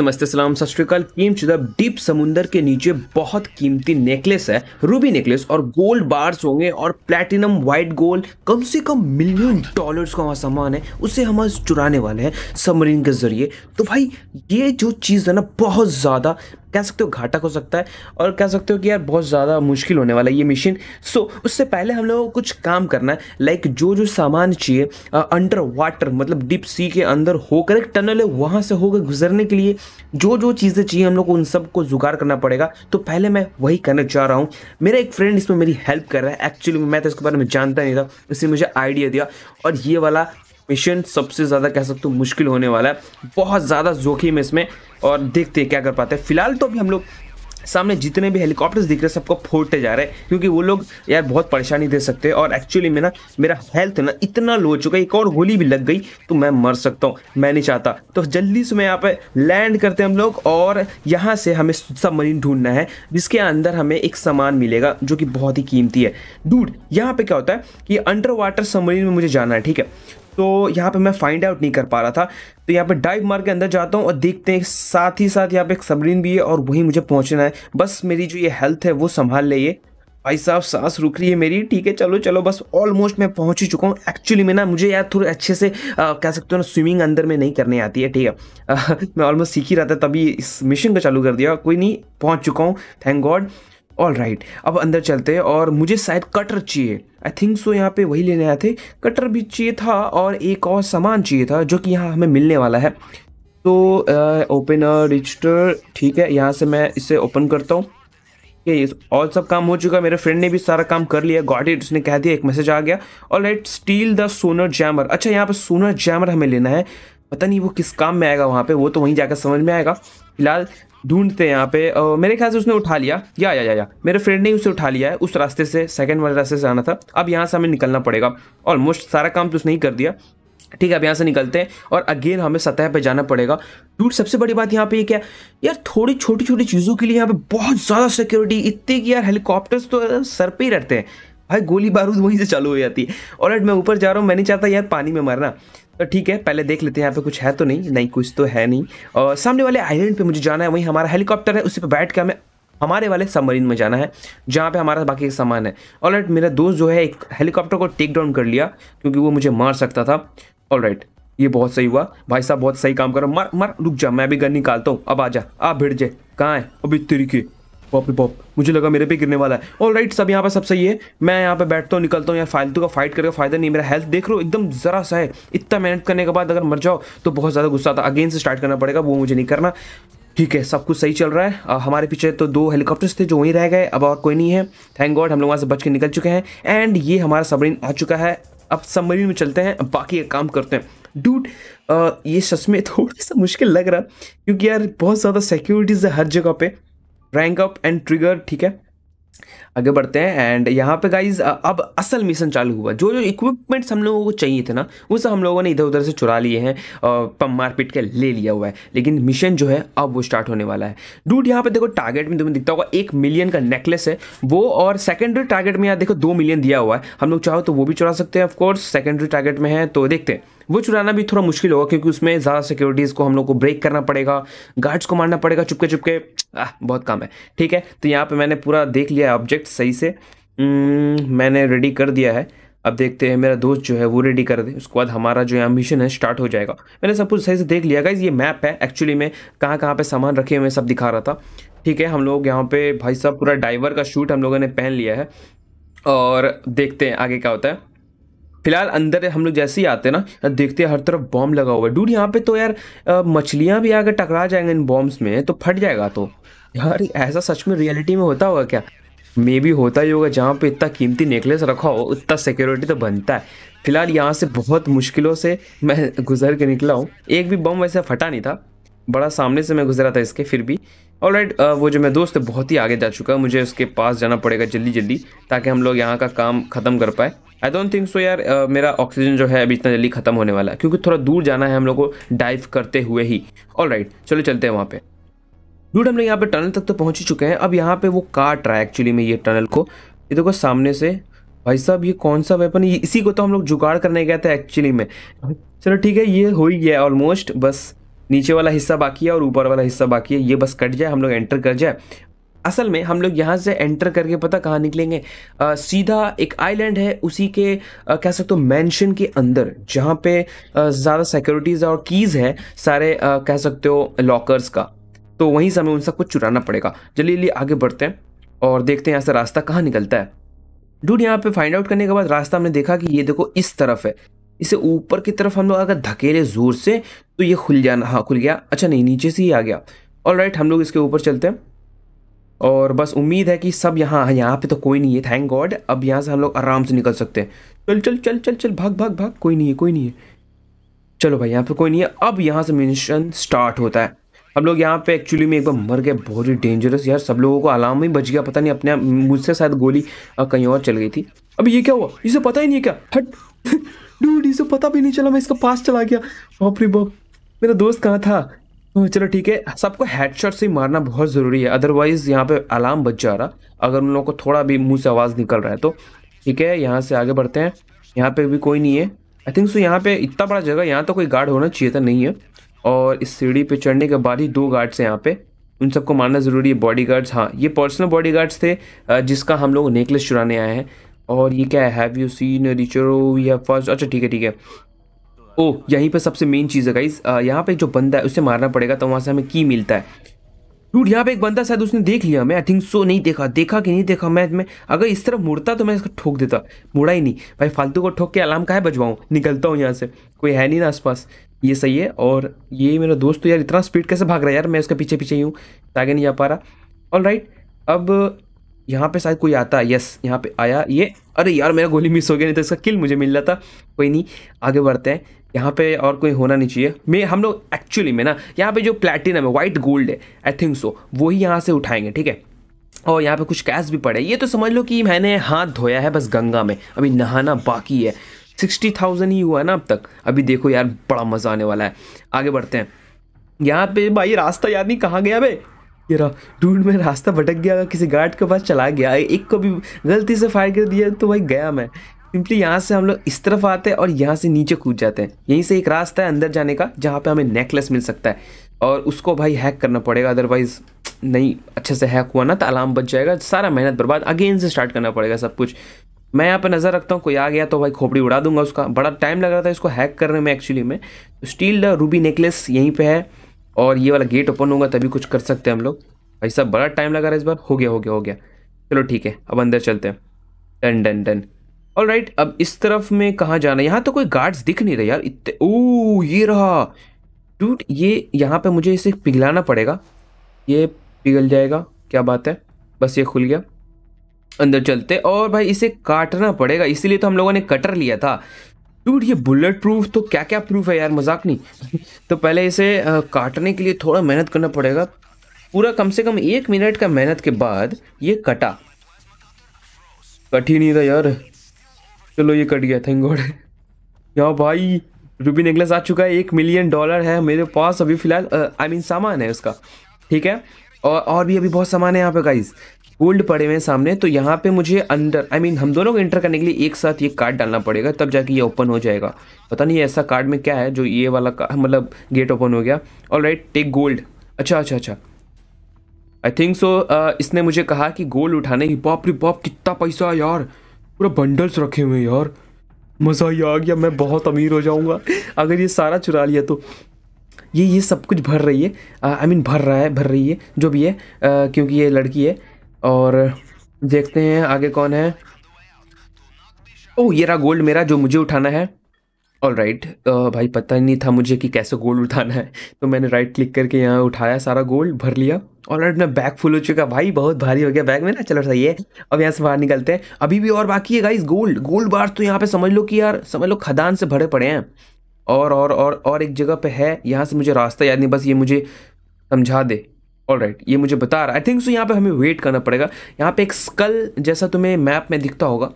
नमस्ते सलाम सत कीम चिदब डीप समुंदर के नीचे बहुत कीमती नेकलेस है रूबी नेकलेस और गोल्ड बार्स होंगे और प्लेटिनम वाइट गोल्ड कम से कम मिलियन डॉलर्स का वहाँ सामान है उसे हम चुराने वाले हैं सबमरीन के जरिए तो भाई ये जो चीज़ है ना बहुत ज़्यादा कह सकते हो घाटक हो सकता है और कह सकते हो कि यार बहुत ज़्यादा मुश्किल होने वाला है ये मशीन सो so, उससे पहले हम लोगों को कुछ काम करना है लाइक जो जो सामान चाहिए अंडर वाटर मतलब डीप सी के अंदर होकर एक टनल है वहाँ से होकर गुजरने के लिए जो जो चीज़ें चाहिए हम लोग को उन सब को जुगाड़ करना पड़ेगा तो पहले मैं वही करने चाह रहा हूँ मेरा एक फ्रेंड इसमें मेरी हेल्प कर रहा है एक्चुअली मैं तो इसके बारे में जानता नहीं था इसने मुझे आइडिया दिया और ये वाला मिशन सबसे ज़्यादा कह सकते हो मुश्किल होने वाला है बहुत ज़्यादा जोखिम है इसमें और देखते हैं क्या कर पाते हैं फिलहाल तो अभी हम लोग सामने जितने भी हेलीकॉप्टर्स दिख रहे हैं सबको फोड़ते जा रहे हैं क्योंकि वो लोग यार बहुत परेशानी दे सकते हैं और एक्चुअली में ना मेरा हेल्थ ना इतना लो हो चुका है एक और गोली भी लग गई तो मैं मर सकता हूँ मैं नहीं चाहता तो जल्दी से मैं यहाँ पे लैंड करते हैं हम लोग और यहाँ से हमें सबमरीन ढूंढना है जिसके अंदर हमें एक सामान मिलेगा जो कि बहुत ही कीमती है डूड यहाँ पर क्या होता है कि अंडर वाटर सबमरीन में मुझे जाना है ठीक है तो यहाँ पे मैं फाइंड आउट नहीं कर पा रहा था तो यहाँ पे डाइव मार के अंदर जाता हूँ और देखते हैं साथ ही साथ यहाँ पे एक सबरीन भी है और वहीं मुझे पहुँचना है बस मेरी जो ये हेल्थ है वो संभाल ले भाई साहब सांस रुक रही है मेरी ठीक है चलो चलो बस ऑलमोस्ट मैं पहुंच ही चुका हूँ एक्चुअली में ना मुझे यार थोड़े अच्छे से आ, कह सकते हो ना स्विमिंग अंदर में नहीं करने आती है ठीक है मैं ऑलमोस्ट सीख ही रहा था तभी इस मिशन को चालू कर दिया कोई नहीं पहुंच चुका हूँ thank God all right right. अब अंदर चलते हैं और मुझे शायद कटर चाहिए आई थिंक सो यहाँ पे वही लेने आए थे कटर भी चाहिए था और एक और सामान चाहिए था जो कि यहाँ हमें मिलने वाला है तो ओपनर रजिस्टर ठीक है यहाँ से मैं इसे ओपन करता हूँ ये और सब काम हो चुका मेरे फ्रेंड ने भी सारा काम कर लिया गॉड इट उसने कह दिया एक मैसेज आ गया और let steal the sonar jammer अच्छा यहाँ पर सोनर जैमर हमें लेना है पता नहीं वो किस काम में आएगा वहाँ पे वो तो वहीं जाकर समझ में आएगा फिलहाल ढूंढते हैं यहाँ पे uh, मेरे ख्याल से उसने उठा लिया या या या या मेरे फ्रेंड ने उसे उठा लिया है उस रास्ते से सेकंड वाले रास्ते से आना था अब यहाँ से हमें निकलना पड़ेगा ऑलमोस्ट सारा काम तो उसने ही कर दिया ठीक है अब यहाँ से निकलते हैं और अगेन हमें सतह पे जाना पड़ेगा डूट सबसे बड़ी बात यहाँ पे ये क्या यार थोड़ी छोटी छोटी चीज़ों के लिए यहाँ पे बहुत ज़्यादा सिक्योरिटी इतनी कि यार हेलीकॉप्टर्स तो सर पे ही रहते हैं भाई गोली बारूद वहीं से चालू हो जाती है और मैं ऊपर जा रहा हूँ मैं नहीं चाहता यार पानी में मरना तो ठीक है पहले देख लेते हैं यहाँ पे कुछ है तो नहीं नहीं कुछ तो है नहीं और सामने वाले आइलैंड पे मुझे जाना है वहीं हमारा हेलीकॉप्टर है उसी पर बैठ के हमें हमारे वाले सबमरीन में जाना है जहाँ पे हमारा बाकी सामान है ऑल right, मेरा दोस्त जो है एक हेलीकॉप्टर को टेक डाउन कर लिया क्योंकि वो मुझे मार सकता था right, ये बहुत सही हुआ भाई साहब बहुत सही काम करो मर मर रुक जा मैं अभी गन निकालता हूँ अब आ जा आ भिड़ जाए कहाँ है अभी तरीके पॉप पॉप मुझे लगा मेरे पे गिरने वाला है ऑल राइट सब यहाँ पर सब सही है मैं यहाँ पे बैठता हूँ निकलता हूँ यार फालतू का फाइट करके फायदा नहीं मेरा हेल्थ देख लो एकदम जरा सा है इतना मेहनत करने के बाद अगर मर जाओ तो बहुत ज़्यादा गुस्सा आता अगेन से स्टार्ट करना पड़ेगा वो मुझे नहीं करना ठीक है सब कुछ सही चल रहा है आ, हमारे पीछे तो दो हेलीकॉप्टर्स थे जो वहीं रह गए अब और कोई नहीं है थैंक गॉड हम लोग वहाँ से बच के निकल चुके हैं एंड ये हमारा सबरीन आ चुका है अब सबमरीन में चलते हैं बाकी एक काम करते हैं डूट ये सच में थोड़ा सा मुश्किल लग रहा क्योंकि यार बहुत ज़्यादा सिक्योरिटीज़ है हर जगह पर रैंक अप एंड ट्रिगर ठीक है आगे बढ़ते हैं एंड यहाँ पे गाइज अब असल मिशन चालू हुआ जो जो इक्विपमेंट्स हम लोगों को चाहिए थे ना वो सब हम लोगों ने इधर उधर से चुरा लिए हैं पम मारपीट के ले लिया हुआ है लेकिन मिशन जो है अब वो स्टार्ट होने वाला है डूड यहाँ पे देखो टारगेट में तुम्हें दिखता होगा एक मिलियन का नेकलेस है वो और सेकेंडरी टारगेट में यहाँ देखो दो मिलियन दिया हुआ है हम लोग चाहो तो वो भी चुरा सकते हैं ऑफकोर्स सेकेंडरी टारगेट में है तो देखते हैं वो चुराना भी थोड़ा मुश्किल होगा क्योंकि उसमें ज़्यादा सिक्योरिटीज़ को हम लोग को ब्रेक करना पड़ेगा गार्ड्स को मारना पड़ेगा चुपके चुपके आ, बहुत काम है ठीक है तो यहाँ पे मैंने पूरा देख लिया है ऑब्जेक्ट प्रोजेक्ट सही से हम्म, मैंने रेडी कर दिया है अब देखते हैं मेरा दोस्त जो है वो रेडी कर दे उसके बाद हमारा जो एम्बिशन है स्टार्ट हो जाएगा मैंने सब कुछ सही से देख लिया गाइज ये मैप है एक्चुअली मैं कहाँ कहाँ पे सामान रखे हुए सब दिखा रहा था ठीक है हम लोग यहाँ पे भाई साहब पूरा डाइवर का शूट हम लोगों ने पहन लिया है और देखते हैं आगे क्या होता है फिलहाल अंदर हम लोग जैसे ही आते हैं ना देखते हैं हर तरफ बॉम्ब लगा हुआ है डूड यहाँ पे तो यार मछलियाँ भी आकर टकरा जाएंगे इन बॉम्ब्स में तो फट जाएगा तो यार ऐसा सच में रियलिटी में होता होगा क्या मे भी होता ही होगा जहाँ पे इतना कीमती नेकलेस रखा हो उतना सिक्योरिटी तो बनता है फिलहाल यहाँ से बहुत मुश्किलों से मैं गुजर के निकला हूँ एक भी बम वैसे फटा नहीं था बड़ा सामने से मैं गुजरा था इसके फिर भी और राइट वो जो मैं दोस्त है बहुत ही आगे जा चुका है मुझे उसके पास जाना पड़ेगा जल्दी जल्दी ताकि हम लोग यहाँ का काम ख़त्म कर पाए आई डोंट थिंक सो यार आ, मेरा ऑक्सीजन जो है अभी इतना जल्दी ख़त्म होने वाला है क्योंकि थोड़ा दूर जाना है हम लोग को डाइव करते हुए ही ऑल राइट चलो चलते हैं वहाँ पर डूड हम लोग यहाँ पे टनल तक तो पहुँच ही चुके हैं अब यहाँ पे वो काट रहा है एक्चुअली में ये टनल को ये देखो सामने से भाई साहब ये कौन सा वेपन ये इसी को तो हम लोग जुगाड़ करने गए थे एक्चुअली में चलो ठीक है ये हो ही गया ऑलमोस्ट बस नीचे वाला हिस्सा बाकी है और ऊपर वाला हिस्सा बाकी है ये बस कट जाए हम लोग एंटर कर जाए असल में हम लोग यहाँ से एंटर करके पता कहाँ निकलेंगे आ, सीधा एक आइलैंड है उसी के आ, कह सकते हो मैंशन के अंदर जहाँ पे ज़्यादा सिक्योरिटीज़ और कीज़ है सारे आ, कह सकते हो लॉकर्स का तो वहीं से हमें उन सबको चुराना पड़ेगा जल्दी जल्दी आगे बढ़ते हैं और देखते हैं यहाँ से रास्ता कहाँ निकलता है डूड यहाँ पे फाइंड आउट करने के बाद रास्ता हमने देखा कि ये देखो इस तरफ है इसे ऊपर की तरफ हम लोग अगर धकेले ज़ोर से तो ये खुल जाना हाँ खुल गया अच्छा नहीं नीचे से ही आ गया और राइट हम लोग इसके ऊपर चलते हैं और बस उम्मीद है कि सब यहाँ यहाँ पे तो कोई नहीं है थैंक गॉड अब यहाँ से हम लोग आराम से निकल सकते हैं चल चल चल चल चल भाग भाग भाग कोई नहीं है कोई नहीं है चलो भाई यहाँ पे कोई नहीं है अब यहाँ से मिशन स्टार्ट होता है हम लोग यहाँ पे एक्चुअली में एक बार मर गए बहुत ही डेंजरस यार सब लोगों को अलार्म ही बच गया पता नहीं अपने मुझसे शायद गोली कहीं और चल गई थी अब ये क्या हुआ इसे पता ही नहीं क्या हट डूड इसे पता भी नहीं चला मैं इसका पास चला गया बाप रे बाप मेरा दोस्त कहाँ था चलो ठीक है सबको हेडशॉट से मारना बहुत ज़रूरी है अदरवाइज़ यहाँ पे अलार्म बच जा रहा अगर उन लोगों को थोड़ा भी मुंह से आवाज़ निकल रहा है तो ठीक है यहाँ से आगे बढ़ते हैं यहाँ पे भी कोई नहीं है आई थिंक सो यहाँ पे इतना बड़ा जगह यहाँ तो कोई गार्ड होना चाहिए था नहीं है और इस सीढ़ी पे चढ़ने के बाद ही दो गार्ड्स हैं यहाँ पे उन सबको मारना ज़रूरी है बॉडी गार्ड्स हाँ ये पर्सनल बॉडी गार्ड्स थे जिसका हम लोग नेकलेस चुराने आए हैं और ये क्या है हैव यू सीन रिचरो या फर्स्ट अच्छा ठीक है ठीक है ओ यहीं पे सबसे मेन चीज़ है गाइस यहाँ पे जो बंदा है उसे मारना पड़ेगा तो वहाँ से हमें की मिलता है डूड यहाँ पे एक बंदा शायद उसने देख लिया मैं आई थिंक सो नहीं देखा देखा कि नहीं देखा मैं मैं अगर इस तरफ मुड़ता तो मैं इसको ठोक देता मुड़ा ही नहीं भाई फालतू को ठोक के अलार्म का है बजवाऊँ निकलता हूँ यहाँ से कोई है नहीं ना आसपास ये सही है और ये मेरा दोस्त तो यार इतना स्पीड कैसे भाग रहा है यार मैं उसके पीछे पीछे ही हूँ आगे नहीं जा पा रहा ऑल राइट अब यहाँ पे शायद कोई आता यस यहाँ पे आया ये अरे यार मेरा गोली मिस हो गया नहीं तो इसका किल मुझे मिल रहा था कोई नहीं आगे बढ़ते हैं यहाँ पे और कोई होना नहीं चाहिए मैं हम लोग एक्चुअली में ना यहाँ पे जो प्लेटिनम है वाइट गोल्ड है आई थिंक सो वो ही यहाँ से उठाएंगे ठीक है और यहाँ पे कुछ कैश भी पड़े ये तो समझ लो कि मैंने हाथ धोया है बस गंगा में अभी नहाना बाकी है सिक्सटी थाउजेंड ही हुआ है ना अब तक अभी देखो यार बड़ा मज़ा आने वाला है आगे बढ़ते हैं यहाँ पे भाई रास्ता याद नहीं कहाँ गया भाई ये रहा ढूंढ में रास्ता भटक गया किसी गार्ड के पास चला गया एक को भी गलती से फायर कर दिया तो भाई गया मैं सिंपली यहाँ से हम लोग इस तरफ आते हैं और यहाँ से नीचे कूद जाते हैं यहीं से एक रास्ता है अंदर जाने का जहाँ पे हमें नेकलेस मिल सकता है और उसको भाई हैक करना पड़ेगा अदरवाइज़ नहीं अच्छे से हैक हुआ ना तो अलार्म बच जाएगा सारा मेहनत बर्बाद अगेन से स्टार्ट करना पड़ेगा सब कुछ मैं यहाँ पर नज़र रखता हूँ कोई आ गया तो भाई खोपड़ी उड़ा दूंगा उसका बड़ा टाइम लग रहा था इसको हैक करने में एक्चुअली में तो स्टील रूबी नेकलेस यहीं पे है और ये वाला गेट ओपन होगा तभी कुछ कर सकते हैं हम लोग भाई साहब बड़ा टाइम लगा रहा है इस बार हो गया हो गया हो गया चलो ठीक है अब अंदर चलते हैं डन डन डन और राइट अब इस तरफ में कहाँ जाना यहाँ तो कोई गार्ड्स दिख नहीं रहे यार इतने ओ ये रहा टूट ये यहाँ पे मुझे इसे पिघलाना पड़ेगा ये पिघल जाएगा क्या बात है बस ये खुल गया अंदर चलते और भाई इसे काटना पड़ेगा इसीलिए तो हम लोगों ने कटर लिया था डूड ये बुलेट प्रूफ तो क्या क्या प्रूफ है यार मजाक नहीं तो पहले इसे काटने के लिए थोड़ा मेहनत करना पड़ेगा पूरा कम से कम एक मिनट का मेहनत के बाद ये कटा कट ही नहीं था यार चलो ये कट गया थैंक गॉड यहाँ भाई रूबी नेकलेस आ चुका है एक मिलियन डॉलर है मेरे पास अभी फिलहाल आई मीन सामान है उसका ठीक है और और भी अभी बहुत सामान है यहाँ पे गाइज गोल्ड पड़े हुए सामने तो यहाँ पे मुझे अंदर आई I मीन mean, हम दोनों को एंटर करने के लिए एक साथ ये कार्ड डालना पड़ेगा तब जाके ये ओपन हो जाएगा पता नहीं ऐसा कार्ड में क्या है जो ये वाला मतलब गेट ओपन हो गया और राइट टेक गोल्ड अच्छा अच्छा अच्छा आई थिंक सो इसने मुझे कहा कि गोल्ड उठाने की रिपॉप कितना पैसा यार पूरा बंडल्स रखे हुए यार मज़ा ही आ गया मैं बहुत अमीर हो जाऊंगा अगर ये सारा चुरा लिया तो ये ये सब कुछ भर रही है आई uh, मीन mean, भर रहा है भर रही है जो भी है uh, क्योंकि ये लड़की है और देखते हैं आगे कौन है ओह ये रहा गोल्ड मेरा जो मुझे उठाना है ऑल राइट right. भाई पता नहीं था मुझे कि कैसे गोल्ड उठाना है तो मैंने राइट क्लिक करके यहाँ उठाया सारा गोल्ड भर लिया और राइट right, मैं बैग फुल हो चुका भाई बहुत भारी हो गया बैग में ना चलो सही है अब यहाँ से बाहर निकलते हैं अभी भी और बाकी है गाइस गोल्ड गोल्ड बार तो यहाँ पे समझ लो कि यार समझ लो खदान से भरे पड़े हैं और और और और एक जगह पे है यहाँ से मुझे रास्ता याद नहीं बस ये मुझे समझा दे ऑल राइट right, ये मुझे बता रहा आई थिंक सो यहाँ पे हमें वेट करना पड़ेगा यहाँ पे एक स्कल जैसा तुम्हें मैप में दिखता होगा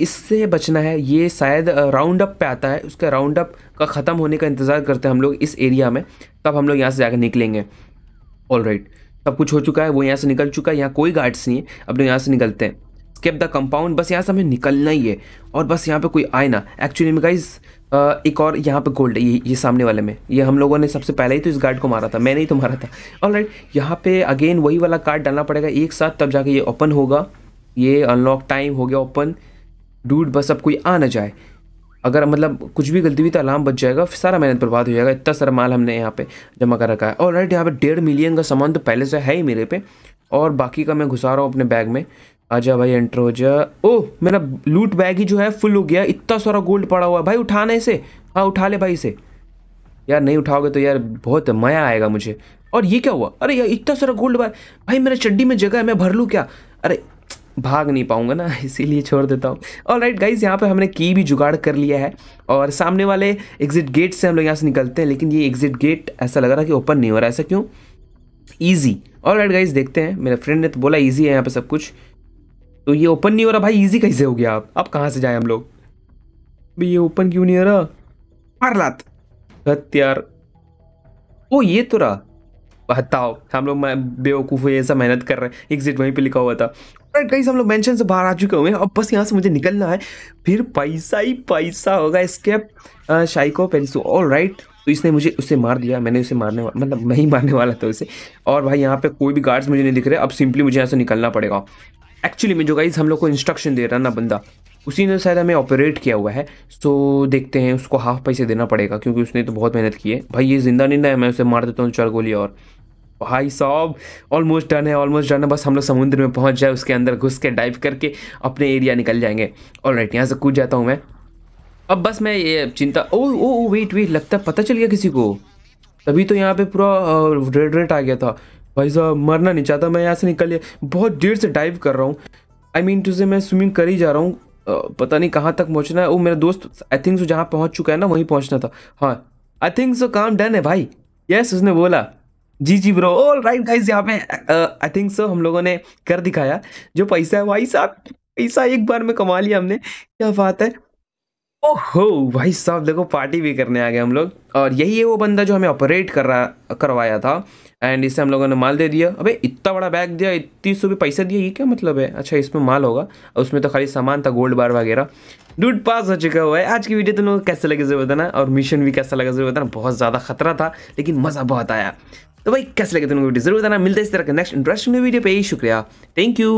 इससे बचना है ये शायद राउंड अप पे आता है उसका राउंड अप का ख़त्म होने का इंतज़ार करते हैं हम लोग इस एरिया में तब हम लोग यहाँ से जाकर निकलेंगे ऑल राइट right, सब कुछ हो चुका है वो यहाँ से निकल चुका है यहाँ कोई गार्ड्स नहीं है अब लोग यहाँ से निकलते हैं स्केप द कंपाउंड बस यहाँ से हमें निकलना ही है और बस यहाँ पर कोई आए ना एक्चुअली में गाइज एक और यहाँ पे गोल्ड है ये ये सामने वाले में ये हम लोगों ने सबसे पहले ही तो इस गार्ड को मारा था मैंने ही तो मारा था और राइट यहाँ पे अगेन वही वाला कार्ड डालना पड़ेगा एक साथ तब जाके ये ओपन होगा ये अनलॉक टाइम हो गया ओपन डूड बस अब कोई आ ना जाए अगर मतलब कुछ भी गलती हुई तो अलार्म बच जाएगा सारा मेहनत बर्बाद हो जाएगा इतना सारा माल हमने यहाँ पे जमा कर रखा है और राइट यहाँ पर डेढ़ मिलियन का सामान तो पहले से है ही मेरे पे और बाकी का मैं घुसा रहा हूँ अपने बैग में आजा भाई एंटर हो जा ओ मेरा लूट बैग ही जो है फुल हो गया इतना सारा गोल्ड पड़ा हुआ है भाई उठाना इसे हाँ उठा ले भाई इसे यार नहीं उठाओगे तो यार बहुत मज़ा आएगा मुझे और ये क्या हुआ अरे यार इतना सारा गोल्ड बार भाई मेरे चड्डी में जगह है मैं भर लूँ क्या अरे भाग नहीं पाऊंगा ना इसीलिए छोड़ देता हूँ और राइट गाइज यहाँ पे हमने की भी जुगाड़ कर लिया है और सामने वाले एग्जिट गेट से हम लोग यहाँ से निकलते हैं लेकिन ये एग्जिट गेट ऐसा लग रहा है कि ओपन नहीं हो रहा है ऐसा क्यों ईजी और राइट गाइज देखते हैं मेरे फ्रेंड ने तो बोला ईजी है यहाँ पर सब कुछ तो ये ओपन नहीं हो रहा भाई इजी कैसे हो गया आप अब कहाँ से जाए हम लोग भाई ये ओपन क्यों नहीं हो रहा मार लात हत्यार ओ ये तो रहा बताओ हम लोग बेवकूफ़ हुए ऐसा मेहनत कर रहे हैं एग्जिट वहीं पे लिखा हुआ था राइट गाइस हम लोग मेंशन से बाहर आ चुके हुए हैं अब बस यहाँ से मुझे निकलना है फिर पैसा ही पैसा होगा स्केप शाइको पेंसो ऑल राइट तो इसने मुझे उसे मार दिया मैंने उसे मारने मतलब मैं ही मारने वाला था उसे और भाई यहाँ पे कोई भी गार्ड्स मुझे नहीं दिख रहे अब सिंपली मुझे यहाँ से निकलना पड़ेगा एक्चुअली में जो गाइज हम लोग को इंस्ट्रक्शन दे रहा ना बंदा उसी ने शायद हमें ऑपरेट किया हुआ है सो देखते हैं उसको हाफ पैसे देना पड़ेगा क्योंकि उसने तो बहुत मेहनत की है भाई ये जिंदा नहीं ना है मैं उसे मार देता हूँ चार गोली और भाई तो साहब ऑलमोस्ट डन है ऑलमोस्ट डन है बस हम लोग समुद्र में पहुंच जाए उसके अंदर घुस के डाइव करके अपने एरिया निकल जाएंगे ऑल राइट यहाँ से कूद जाता हूँ मैं अब बस मैं ये चिंता ओ ओ वेट वेट लगता है पता चल गया किसी को तभी तो यहाँ पे पूरा रेड रेड आ गया था भाई साहब मरना नहीं चाहता मैं यहाँ से निकल लिया बहुत देर से डाइव कर रहा हूँ आई मीन टू से मैं स्विमिंग कर ही जा रहा हूँ पता नहीं कहाँ तक पहुँचना है वो मेरा दोस्त आई थिंक सो जहाँ पहुँच चुका है ना वहीं पहुँचना था हाँ आई थिंक सो काम डन है भाई यस उसने बोला जी जी ब्रो ऑल राइट गाइज यहाँ पे आई थिंक सो हम लोगों ने कर दिखाया जो पैसा है भाई साहब पैसा एक बार में कमा लिया हमने क्या बात है ओहो भाई साहब देखो पार्टी भी करने आ गए हम लोग और यही है वो बंदा जो हमें ऑपरेट कर रहा करवाया था एंड इससे हम लोगों ने माल दे दिया अबे इतना बड़ा बैग दिया इतनी सौ पैसा दिया ये क्या मतलब है अच्छा इसमें माल होगा और उसमें तो खाली सामान था गोल्ड बार वगैरह डूड पास हो चुका हुआ है आज की वीडियो तुम लोग कैसे लगे जरूर बताना और मिशन भी कैसा लगा जरूर बताना बहुत ज़्यादा खतरा था लेकिन मज़ा बहुत आया तो भाई कैसे लगे तुम लोग वीडियो जरूर बताना मिलते इस तरह के नेक्स्ट इंटरेस्टिंग वीडियो पे शुक्रिया थैंक यू